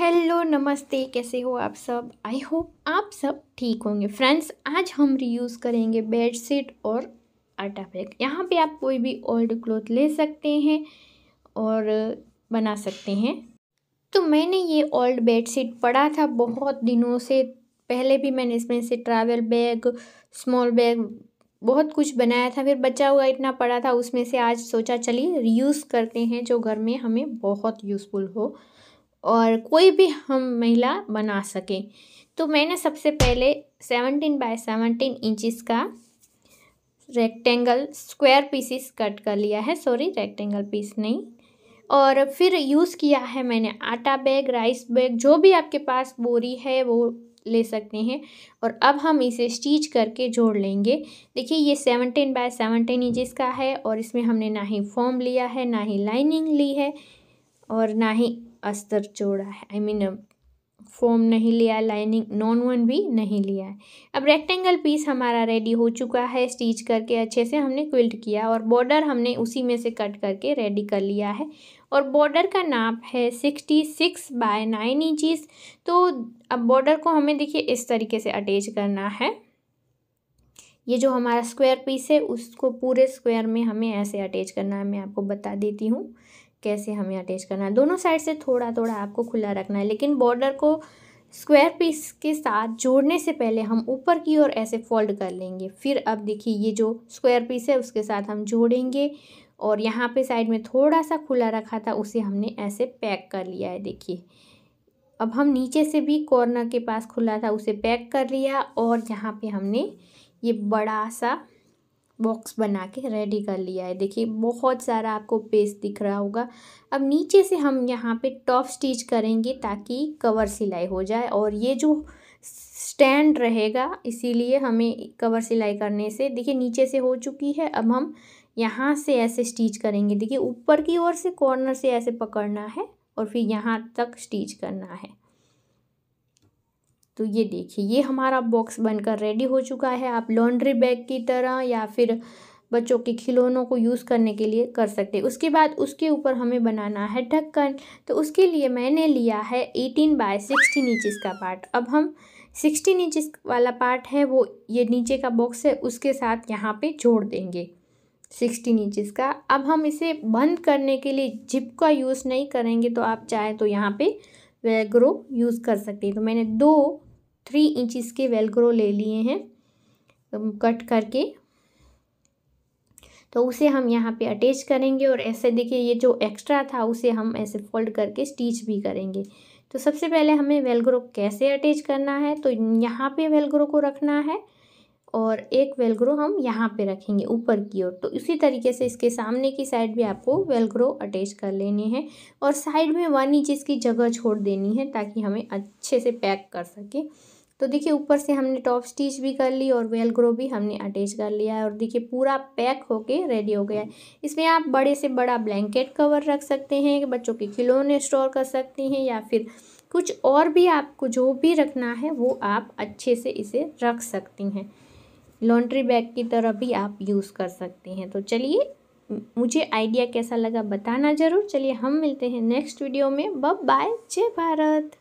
hello नमस्ते कैसे हो आप सब आई होप आप सब ठीक होंगे फ्रेंड्स आज हम रीयूज़ करेंगे बेडशीट और आटा बैग यहाँ पे आप कोई भी ओल्ड क्लोथ ले सकते हैं और बना सकते हैं तो मैंने ये ओल्ड बेडशीट पढ़ा था बहुत दिनों से पहले भी मैंने इसमें से ट्रैवल बैग स्मॉल बैग बहुत कुछ बनाया था फिर बचा हुआ इतना पड़ा था उसमें से आज सोचा चलिए रीयूज़ करते हैं जो घर में हमें बहुत यूज़फुल हो और कोई भी हम महिला बना सकें तो मैंने सबसे पहले सेवनटीन बाय सेवनटीन इंचिस का रेक्टेंगल स्क्वायर पीसेस कट कर लिया है सॉरी रेक्टेंगल पीस नहीं और फिर यूज़ किया है मैंने आटा बैग राइस बैग जो भी आपके पास बोरी है वो ले सकते हैं और अब हम इसे स्टिच करके जोड़ लेंगे देखिए ये सेवनटीन बाय सेवनटीन इंचिस का है और इसमें हमने ना ही फॉर्म लिया है ना ही लाइनिंग ली है और ना ही अस्तर जोड़ा है I I mean mean, form um, नहीं लिया लाइनिंग नॉन वन भी नहीं लिया है अब रेक्टेंगल पीस हमारा रेडी हो चुका है स्टिच करके अच्छे से हमने क्विल्ट किया और बॉर्डर हमने उसी में से कट करके रेडी कर लिया है और बॉर्डर का नाप है sixty six by nine inches तो अब बॉर्डर को हमें देखिए इस तरीके से अटैच करना है ये जो हमारा स्क्वायर पीस है उसको पूरे स्क्वायर में हमें ऐसे अटैच करना है मैं आपको बता देती हूँ कैसे हमें अटैच करना है दोनों साइड से थोड़ा थोड़ा आपको खुला रखना है लेकिन बॉर्डर को स्क्वायर पीस के साथ जोड़ने से पहले हम ऊपर की ओर ऐसे फोल्ड कर लेंगे फिर अब देखिए ये जो स्क्वायर पीस है उसके साथ हम जोड़ेंगे और यहाँ पे साइड में थोड़ा सा खुला रखा था उसे हमने ऐसे पैक कर लिया है देखिए अब हम नीचे से भी कॉर्नर के पास खुला था उसे पैक कर लिया और यहाँ पे हमने ये बड़ा सा बॉक्स बना के रेडी कर लिया है देखिए बहुत सारा आपको पेस्ट दिख रहा होगा अब नीचे से हम यहाँ पे टॉप स्टिच करेंगे ताकि कवर सिलाई हो जाए और ये जो स्टैंड रहेगा इसीलिए हमें कवर सिलाई करने से देखिए नीचे से हो चुकी है अब हम यहाँ से ऐसे स्टिच करेंगे देखिए ऊपर की ओर से कॉर्नर से ऐसे पकड़ना है और फिर यहाँ तक स्टिच करना है तो ये देखिए ये हमारा बॉक्स बनकर रेडी हो चुका है आप लॉन्ड्री बैग की तरह या फिर बच्चों के खिलौनों को यूज़ करने के लिए कर सकते हैं उसके बाद उसके ऊपर हमें बनाना है ढक्कन तो उसके लिए मैंने लिया है एटीन बाय सिक्सटीन इंचिस का पार्ट अब हम सिक्सटीन इंचिस वाला पार्ट है वो ये नीचे का बॉक्स है उसके साथ यहाँ पे जोड़ देंगे सिक्सटीन इंचिस का अब हम इसे बंद करने के लिए जिप का यूज़ नहीं करेंगे तो आप चाहें तो यहाँ पे वेलग्रो यूज़ कर सकते हैं तो मैंने दो थ्री इंचिस के वेलग्रो ले लिए हैं कट करके तो उसे हम यहाँ पे अटैच करेंगे और ऐसे देखिए ये जो एक्स्ट्रा था उसे हम ऐसे फोल्ड करके स्टिच भी करेंगे तो सबसे पहले हमें वेलग्रो कैसे अटैच करना है तो यहाँ पे वेलग्रो को रखना है और एक वेलग्रो हम यहाँ पे रखेंगे ऊपर की ओर तो इसी तरीके से इसके सामने की साइड भी आपको वेलग्रो अटैच कर लेने हैं और साइड में वन इंच इसकी जगह छोड़ देनी है ताकि हमें अच्छे से पैक कर सके तो देखिए ऊपर से हमने टॉप स्टिच भी कर ली और वेल ग्रो भी हमने अटैच कर लिया है और देखिए पूरा पैक होके रेडी हो गया है इसमें आप बड़े से बड़ा ब्लैंकेट कवर रख सकते हैं बच्चों के खिलौने स्टोर कर सकते हैं या फिर कुछ और भी आपको जो भी रखना है वो आप अच्छे से इसे रख सकती हैं लॉन्ड्री बैग की तरह भी आप यूज़ कर सकते हैं तो चलिए मुझे आइडिया कैसा लगा बताना ज़रूर चलिए हम मिलते हैं नेक्स्ट वीडियो में बब बाय जय भारत